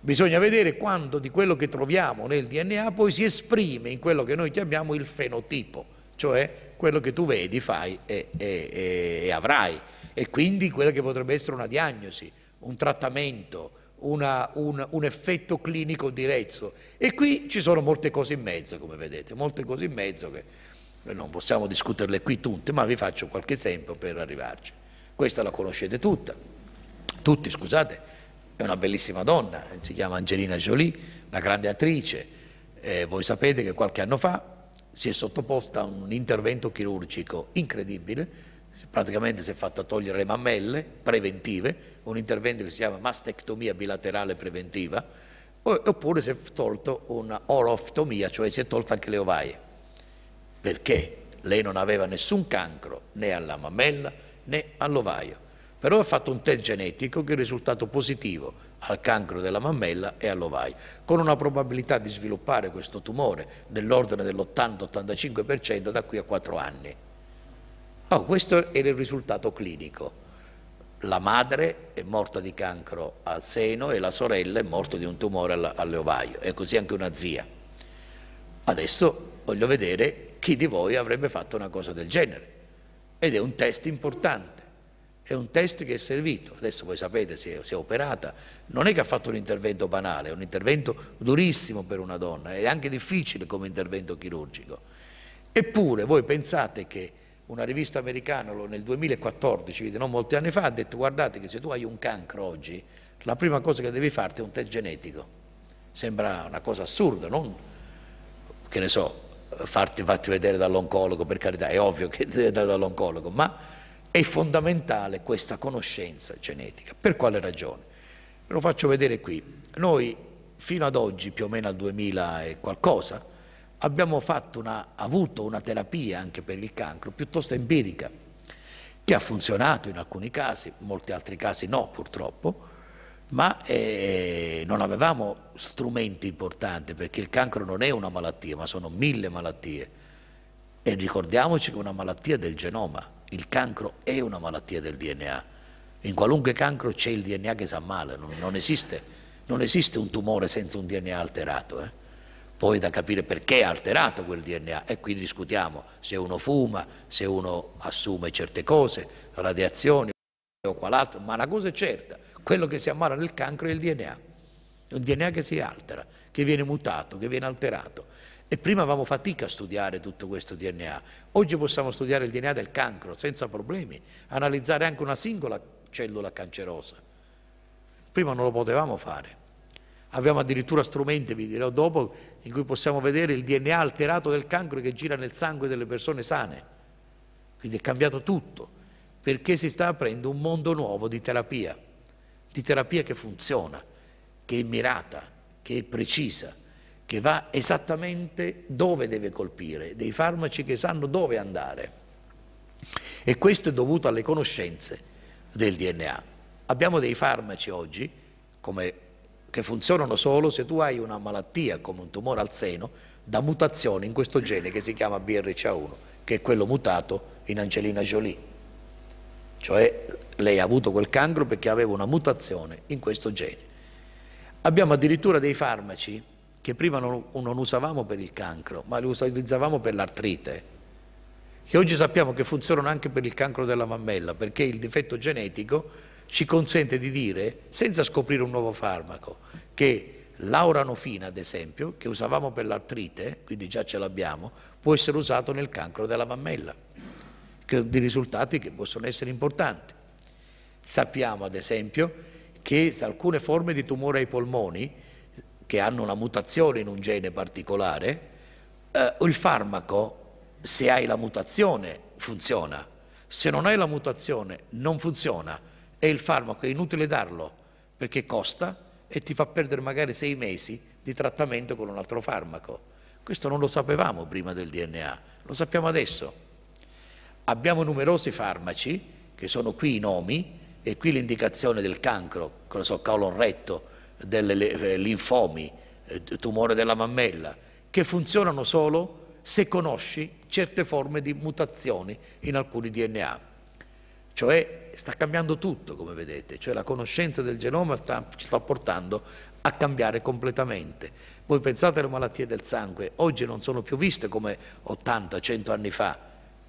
Bisogna vedere quando di quello che troviamo nel DNA poi si esprime in quello che noi chiamiamo il fenotipo, cioè quello che tu vedi, fai e, e, e avrai. E quindi quella che potrebbe essere una diagnosi, un trattamento, una, un, un, effetto clinico diretto. E qui ci sono molte cose in mezzo, come vedete, molte cose in mezzo che non possiamo discuterle qui tutte, ma vi faccio qualche esempio per arrivarci. Questa la conoscete tutta, tutti, scusate, è una bellissima donna, eh, si chiama Angelina Jolie, una grande attrice. Eh, voi sapete che qualche anno fa si è sottoposta a un intervento chirurgico incredibile, praticamente si è fatta togliere le mammelle preventive, un intervento che si chiama mastectomia bilaterale preventiva, oppure si è tolto una oroftomia, cioè si è tolta anche le ovaie, perché lei non aveva nessun cancro né alla mammella né all'ovaio, però ha fatto un test genetico che è risultato positivo al cancro della mammella e all'ovaio, con una probabilità di sviluppare questo tumore nell'ordine dell'80-85% da qui a 4 anni. Oh, questo era il risultato clinico. La madre è morta di cancro al seno e la sorella è morta di un tumore all'ovaio e così anche una zia. Adesso voglio vedere chi di voi avrebbe fatto una cosa del genere ed è un test importante. È un test che è servito, adesso voi sapete si è, si è operata, non è che ha fatto un intervento banale, è un intervento durissimo per una donna, è anche difficile come intervento chirurgico. Eppure voi pensate che una rivista americana nel 2014, non molti anni fa, ha detto guardate che se tu hai un cancro oggi, la prima cosa che devi farti è un test genetico. Sembra una cosa assurda, non che ne so, farti, farti vedere dall'oncologo, per carità, è ovvio che devi dare dall'oncologo, ma è fondamentale questa conoscenza genetica. Per quale ragione? Ve lo faccio vedere qui. Noi fino ad oggi, più o meno al 2000 e qualcosa, abbiamo una, avuto una terapia anche per il cancro piuttosto empirica, che ha funzionato in alcuni casi, in molti altri casi no purtroppo, ma eh, non avevamo strumenti importanti perché il cancro non è una malattia, ma sono mille malattie. E ricordiamoci che è una malattia del genoma, il cancro è una malattia del DNA. In qualunque cancro c'è il DNA che si ammala, non, non, esiste, non, esiste, un tumore senza un DNA alterato. Eh? Poi da capire perché è alterato quel DNA e qui discutiamo se uno fuma, se uno assume certe cose, radiazioni o qual'altro, ma una cosa è certa, quello che si ammala nel cancro è il DNA, un DNA che si altera, che viene mutato, che viene alterato. E prima avevamo fatica a studiare tutto questo DNA. Oggi possiamo studiare il DNA del cancro senza problemi, analizzare anche una singola cellula cancerosa. Prima non lo potevamo fare. Abbiamo addirittura strumenti, vi dirò dopo, in cui possiamo vedere il DNA alterato del cancro che gira nel sangue delle persone sane. Quindi è cambiato tutto, perché si sta aprendo un mondo nuovo di terapia, di terapia che funziona, che è mirata, che è precisa che va esattamente dove deve colpire, dei farmaci che sanno dove andare. E questo è dovuto alle conoscenze del DNA. Abbiamo dei farmaci oggi come, che funzionano solo se tu hai una malattia come un tumore al seno da mutazione in questo gene che si chiama BRCA1, che è quello mutato in Angelina Jolie. Cioè lei ha avuto quel cancro perché aveva una mutazione in questo gene. Abbiamo addirittura dei farmaci che prima non, non usavamo per il cancro, ma li utilizzavamo per l'artrite, che oggi sappiamo che funzionano anche per il cancro della mammella, perché il difetto genetico ci consente di dire, senza scoprire un nuovo farmaco, che l'auranofina, ad esempio, che usavamo per l'artrite, quindi già ce l'abbiamo, può essere usato nel cancro della mammella, di risultati che possono essere importanti. Sappiamo, ad esempio, che alcune forme di tumore ai polmoni che hanno una mutazione in un gene particolare, eh, il farmaco, se hai la mutazione, funziona. Se non hai la mutazione, non funziona. E il farmaco è inutile darlo, perché costa e ti fa perdere magari sei mesi di trattamento con un altro farmaco. Questo non lo sapevamo prima del DNA, lo sappiamo adesso. Abbiamo numerosi farmaci, che sono qui i nomi, e qui l'indicazione del cancro, cosa so, colon retto, delle eh, linfomi, eh, tumore della mammella, che funzionano solo se conosci certe forme di mutazioni in alcuni DNA. Cioè sta cambiando tutto, come vedete, cioè la conoscenza del genoma sta, ci sta portando a cambiare completamente. Voi pensate alle malattie del sangue, oggi non sono più viste come 80-100 anni fa,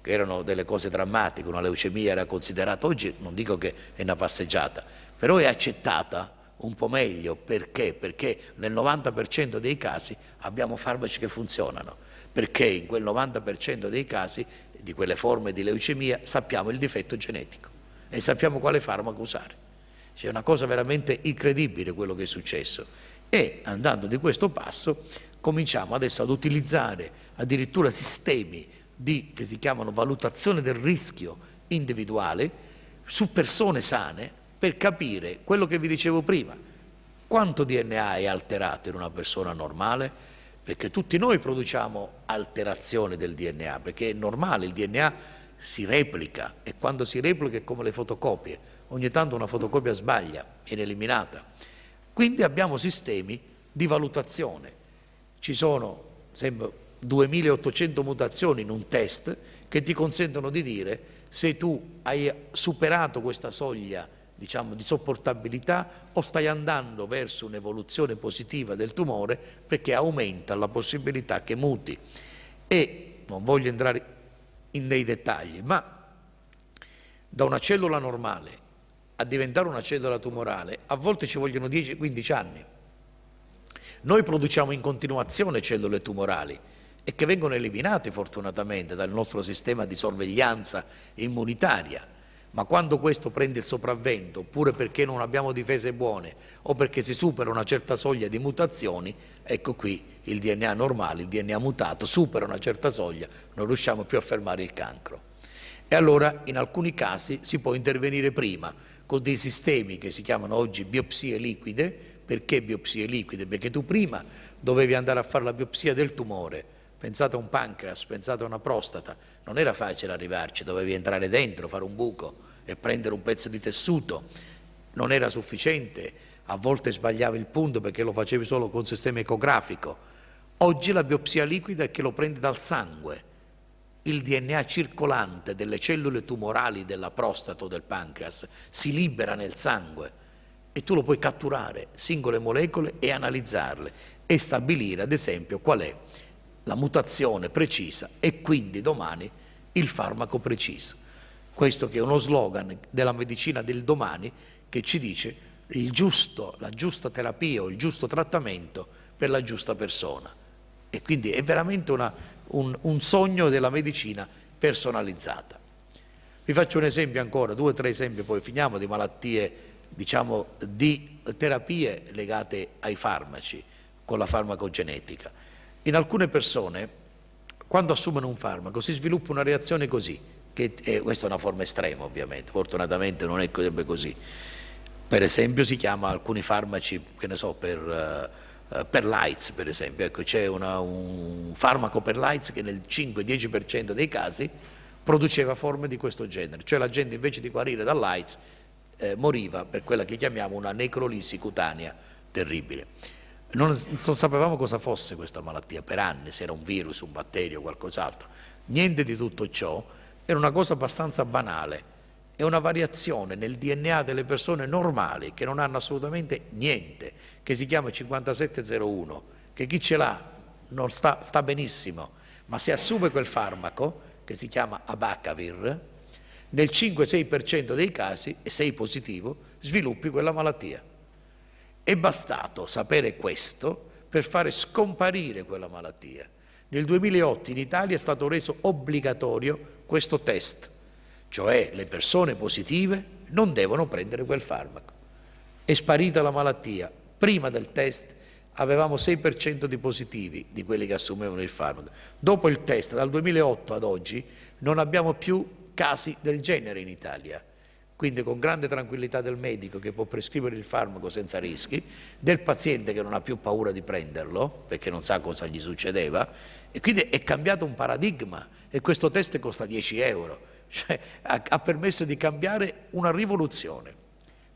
che erano delle cose drammatiche, una leucemia era considerata, oggi non dico che è una passeggiata, però è accettata un po' meglio. Perché? Perché nel 90% dei casi abbiamo farmaci che funzionano, perché in quel 90% dei casi di quelle forme di leucemia sappiamo il difetto genetico e sappiamo quale farmaco usare. C'è una cosa veramente incredibile quello che è successo e andando di questo passo cominciamo adesso ad utilizzare addirittura sistemi di, che si chiamano valutazione del rischio individuale su persone sane per capire quello che vi dicevo prima, quanto DNA è alterato in una persona normale, perché tutti noi produciamo alterazione del DNA, perché è normale, il DNA si replica e quando si replica è come le fotocopie, ogni tanto una fotocopia sbaglia, viene eliminata. Quindi abbiamo sistemi di valutazione, ci sono sembra, 2800 mutazioni in un test che ti consentono di dire se tu hai superato questa soglia diciamo, di sopportabilità o stai andando verso un'evoluzione positiva del tumore perché aumenta la possibilità che muti. E non voglio entrare nei dettagli, ma da una cellula normale a diventare una cellula tumorale a volte ci vogliono 10-15 anni. Noi produciamo in continuazione cellule tumorali e che vengono eliminate fortunatamente dal nostro sistema di sorveglianza immunitaria ma quando questo prende il sopravvento, oppure perché non abbiamo difese buone o perché si supera una certa soglia di mutazioni, ecco qui il DNA normale, il DNA mutato, supera una certa soglia, non riusciamo più a fermare il cancro. E allora in alcuni casi si può intervenire prima con dei sistemi che si chiamano oggi biopsie liquide, perché biopsie liquide? Perché tu prima dovevi andare a fare la biopsia del tumore, Pensate a un pancreas, pensate a una prostata, non era facile arrivarci, dovevi entrare dentro, fare un buco e prendere un pezzo di tessuto, non era sufficiente, a volte sbagliavi il punto perché lo facevi solo con sistema ecografico. Oggi la biopsia liquida è che lo prende dal sangue, il DNA circolante delle cellule tumorali della prostata o del pancreas si libera nel sangue e tu lo puoi catturare, singole molecole, e analizzarle e stabilire ad esempio qual è la mutazione precisa e quindi domani il farmaco preciso. Questo che è uno slogan della medicina del domani che ci dice giusto, la giusta terapia o il giusto trattamento per la giusta persona. E quindi è veramente una, un, un sogno della medicina personalizzata. Vi faccio un esempio ancora, due o tre esempi, poi finiamo, di malattie, diciamo, di terapie legate ai farmaci con la farmacogenetica. In alcune persone, quando assumono un farmaco, si sviluppa una reazione così, che è, eh, questa è una forma estrema ovviamente, fortunatamente non è sempre così. Per esempio si chiama alcuni farmaci, che ne so, per, uh, per l'AIDS per esempio, ecco c'è un farmaco per l'AIDS che nel 5-10% dei casi produceva forme di questo genere, cioè la gente invece di guarire dall'AIDS eh, moriva per quella che chiamiamo una necrolisi cutanea terribile. Non, non, sapevamo cosa fosse questa malattia per anni, se era un virus, un batterio, qualcos'altro. Niente di tutto ciò, era una cosa abbastanza banale, è una variazione nel DNA delle persone normali che non hanno assolutamente niente, che si chiama 5701, che chi ce l'ha sta, sta benissimo, ma se assume quel farmaco, che si chiama Abacavir, nel 5-6% dei casi, e sei positivo, sviluppi quella malattia. È bastato sapere questo per fare scomparire quella malattia. Nel 2008 in Italia è stato reso obbligatorio questo test, cioè le persone positive non devono prendere quel farmaco. È sparita la malattia. Prima del test avevamo 6% di positivi di quelli che assumevano il farmaco. Dopo il test, dal 2008 ad oggi, non abbiamo più casi del genere in Italia quindi con grande tranquillità del medico che può prescrivere il farmaco senza rischi, del paziente che non ha più paura di prenderlo perché non sa cosa gli succedeva e quindi è cambiato un paradigma e questo test costa 10 euro, cioè, ha, ha permesso di cambiare una rivoluzione.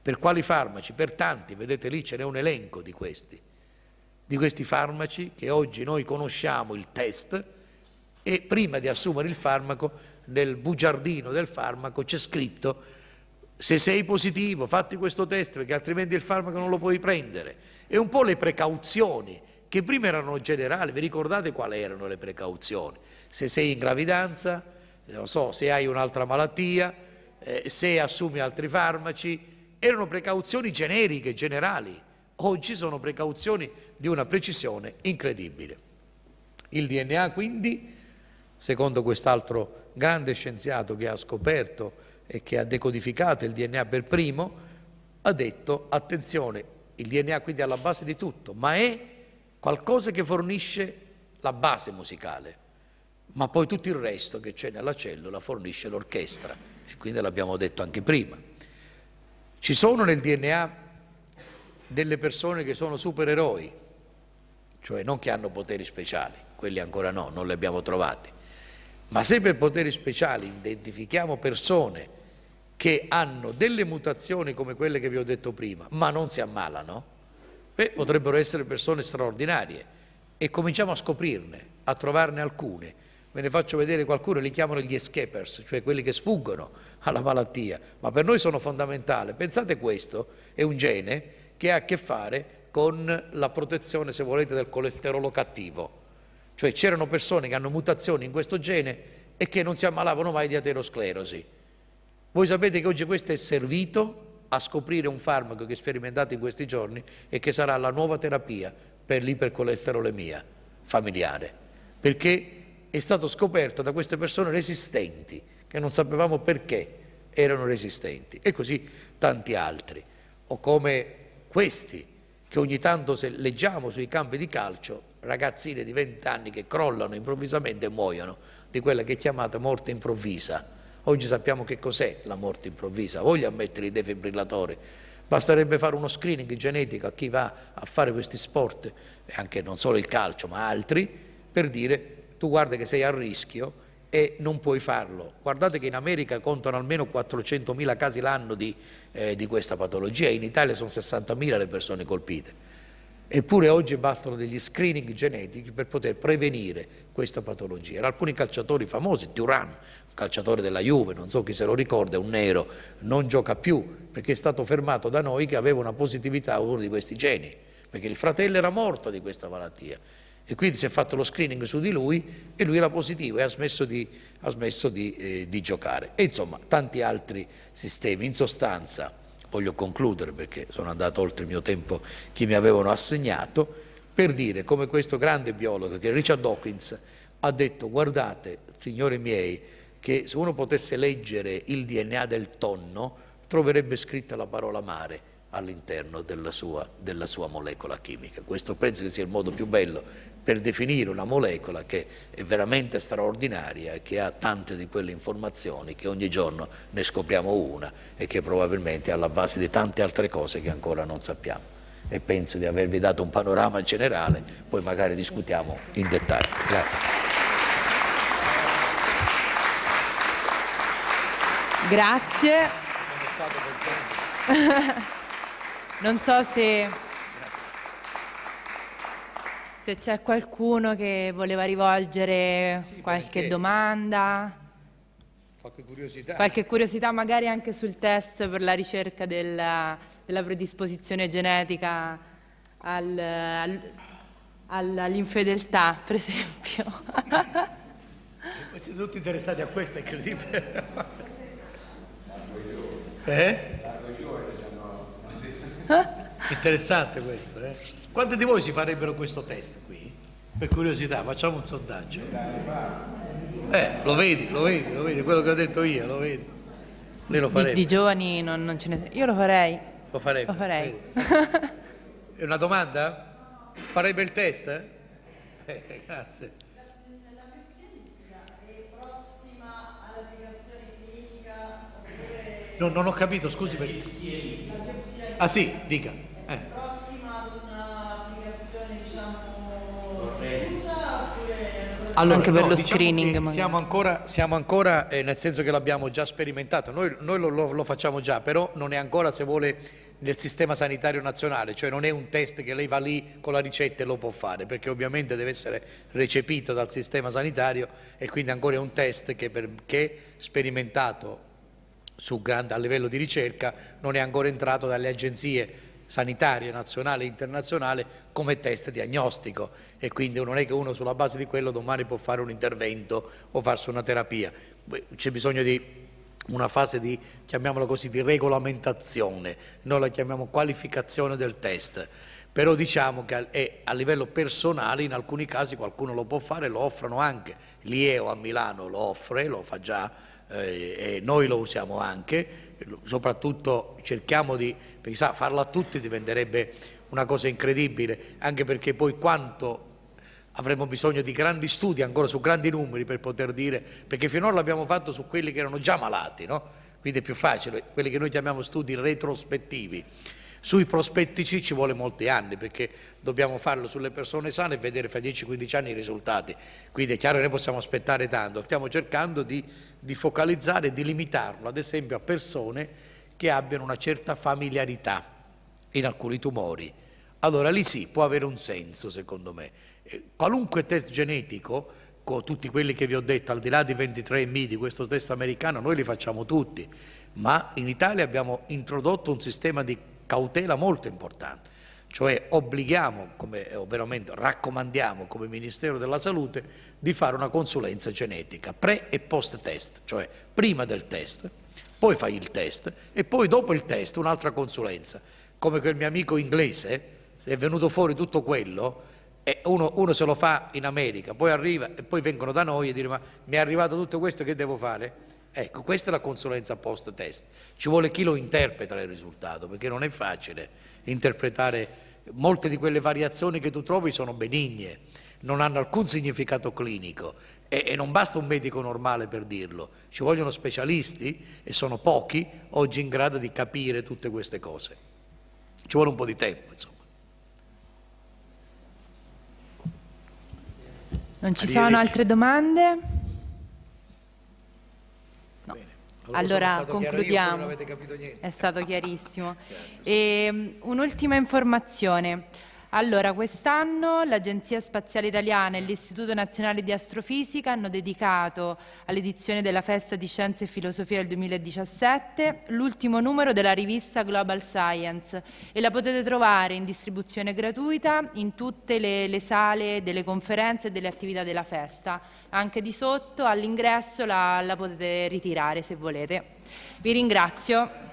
Per quali farmaci? Per tanti, vedete lì ce n'è un elenco di questi, di questi farmaci che oggi noi conosciamo il test e prima di assumere il farmaco nel bugiardino del farmaco c'è scritto se sei positivo fatti questo test perché altrimenti il farmaco non lo puoi prendere. E un po' le precauzioni che prima erano generali, vi ricordate quali erano le precauzioni? Se sei in gravidanza, eh, so, se hai un'altra malattia, eh, se assumi altri farmaci, erano precauzioni generiche, generali. Oggi sono precauzioni di una precisione incredibile. Il DNA quindi, secondo quest'altro grande scienziato che ha scoperto e che ha decodificato il DNA per primo, ha detto attenzione, il DNA quindi è alla base di tutto, ma è qualcosa che fornisce la base musicale, ma poi tutto il resto che c'è nella cellula fornisce l'orchestra e quindi l'abbiamo detto anche prima. Ci sono nel DNA delle persone che sono supereroi, cioè non che hanno poteri speciali, quelli ancora no, non li abbiamo trovati, ma se per poteri speciali identifichiamo persone che hanno delle mutazioni come quelle che vi ho detto prima, ma non si ammalano, beh, potrebbero essere persone straordinarie e cominciamo a scoprirne, a trovarne alcune. Ve ne faccio vedere qualcuno, li chiamano gli escapers, cioè quelli che sfuggono alla malattia, ma per noi sono fondamentali. Pensate questo, è un gene che ha a che fare con la protezione, se volete, del colesterolo cattivo. Cioè c'erano persone che hanno mutazioni in questo gene e che non si ammalavano mai di aterosclerosi. Voi sapete che oggi questo è servito a scoprire un farmaco che è sperimentato in questi giorni e che sarà la nuova terapia per l'ipercolesterolemia familiare, perché è stato scoperto da queste persone resistenti, che non sapevamo perché erano resistenti, e così tanti altri, o come questi che ogni tanto se leggiamo sui campi di calcio, ragazzine di 20 anni che crollano improvvisamente e muoiono di quella che è chiamata morte improvvisa Oggi sappiamo che cos'è la morte improvvisa, voglio ammettere i defibrillatori, basterebbe fare uno screening genetico a chi va a fare questi sport, e anche non solo il calcio ma altri, per dire tu guarda che sei a rischio e non puoi farlo. Guardate che in America contano almeno 400.000 casi l'anno di, eh, di questa patologia, in Italia sono 60.000 le persone colpite. Eppure oggi bastano degli screening genetici per poter prevenire questa patologia. Alcuni calciatori famosi, Duran calciatore della Juve, non so chi se lo ricorda, è un nero, non gioca più perché è stato fermato da noi che aveva una positività a uno di questi geni, perché il fratello era morto di questa malattia e quindi si è fatto lo screening su di lui e lui era positivo e ha smesso di, ha smesso di, eh, di giocare. E insomma tanti altri sistemi, in sostanza voglio concludere perché sono andato oltre il mio tempo che mi avevano assegnato, per dire come questo grande biologo che è Richard Dawkins ha detto guardate signori miei, che se uno potesse leggere il DNA del tonno troverebbe scritta la parola mare all'interno della, della sua, molecola chimica. Questo penso che sia il modo più bello per definire una molecola che è veramente straordinaria e che ha tante di quelle informazioni che ogni giorno ne scopriamo una e che probabilmente è alla base di tante altre cose che ancora non sappiamo. E penso di avervi dato un panorama generale, poi magari discutiamo in dettaglio. Grazie. Grazie. Non so se, se c'è qualcuno che voleva rivolgere sì, qualche domanda. Qualche curiosità. Qualche curiosità magari anche sul test per la ricerca della, della predisposizione genetica al, al, all'infedeltà, per esempio. Siete tutti interessati a questo, è incredibile. Eh? eh? Interessante questo, eh? Quanti di voi si farebbero questo test qui? Per curiosità, facciamo un sondaggio. Eh, lo vedi, lo vedi, lo vedi, quello che ho detto io, lo vedi. Lei lo farebbe. Di, di giovani non, non, ce ne Io lo farei. Lo farei. Lo farei. È una domanda? Farebbe il test? Eh, eh grazie. No, non ho capito, scusi. Per... Ah sì, dica. Eh. Prossima ad un'applicazione diciamo USA allora, anche per no, lo diciamo screening. Siamo ancora, siamo ancora eh, nel senso che l'abbiamo già sperimentato, noi, noi lo, lo, lo, facciamo già, però non è ancora se vuole nel sistema sanitario nazionale, cioè non è un test che lei va lì con la ricetta e lo può fare, perché ovviamente deve essere recepito dal sistema sanitario e quindi ancora è un test che, per, che sperimentato su grande, a livello di ricerca non è ancora entrato dalle agenzie sanitarie nazionale e internazionale come test diagnostico e quindi non è che uno sulla base di quello domani può fare un intervento o farsi una terapia, c'è bisogno di una fase di, chiamiamolo così, di regolamentazione, noi la chiamiamo qualificazione del test, però diciamo che a livello personale in alcuni casi qualcuno lo può fare, lo offrono anche, l'IEO a Milano lo offre, lo fa già, eh, e noi lo usiamo anche, soprattutto cerchiamo di, perché sa, farlo a tutti diventerebbe una cosa incredibile, anche perché poi quanto avremo bisogno di grandi studi ancora su grandi numeri per poter dire, perché finora l'abbiamo fatto su quelli che erano già malati, no? quindi è più facile, quelli che noi chiamiamo studi retrospettivi. Sui prospettici ci vuole molti anni perché dobbiamo farlo sulle persone sane e vedere fra 10-15 anni i risultati. Quindi è chiaro che noi possiamo aspettare tanto, stiamo cercando di, di focalizzare, di limitarlo ad esempio a persone che abbiano una certa familiarità in alcuni tumori. Allora lì sì, può avere un senso secondo me. Eh, qualunque test genetico con tutti quelli che vi ho detto, al di là di 23M di questo test americano, noi li facciamo tutti, ma in Italia abbiamo introdotto un sistema di cautela molto importante, cioè obblighiamo, come, eh, ovvero raccomandiamo come Ministero della Salute di fare una consulenza genetica pre e post test, cioè prima del test, poi fai il test e poi dopo il test un'altra consulenza, come quel mio amico inglese, è venuto fuori tutto quello, e uno, uno, se lo fa in America, poi arriva e poi vengono da noi e dicono ma mi è arrivato tutto questo che devo fare? Ecco, questa è la consulenza post-test. Ci vuole chi lo interpreta il risultato, perché non è facile interpretare molte di quelle variazioni che tu trovi sono benigne, non hanno alcun significato clinico e, e, non basta un medico normale per dirlo, ci vogliono specialisti e sono pochi oggi in grado di capire tutte queste cose. Ci vuole un po' di tempo, insomma. Non ci sono altre domande? allora concludiamo. Io, È stato chiarissimo. Grazie, ehm, un'ultima informazione. Allora, quest'anno l'Agenzia Spaziale Italiana e l'Istituto Nazionale di Astrofisica hanno dedicato all'edizione della Festa di Scienze e Filosofia del 2017 l'ultimo numero della rivista Global Science e la potete trovare in distribuzione gratuita in tutte le, le sale delle conferenze e delle attività della festa anche di sotto all'ingresso la, la potete ritirare se volete. Vi ringrazio.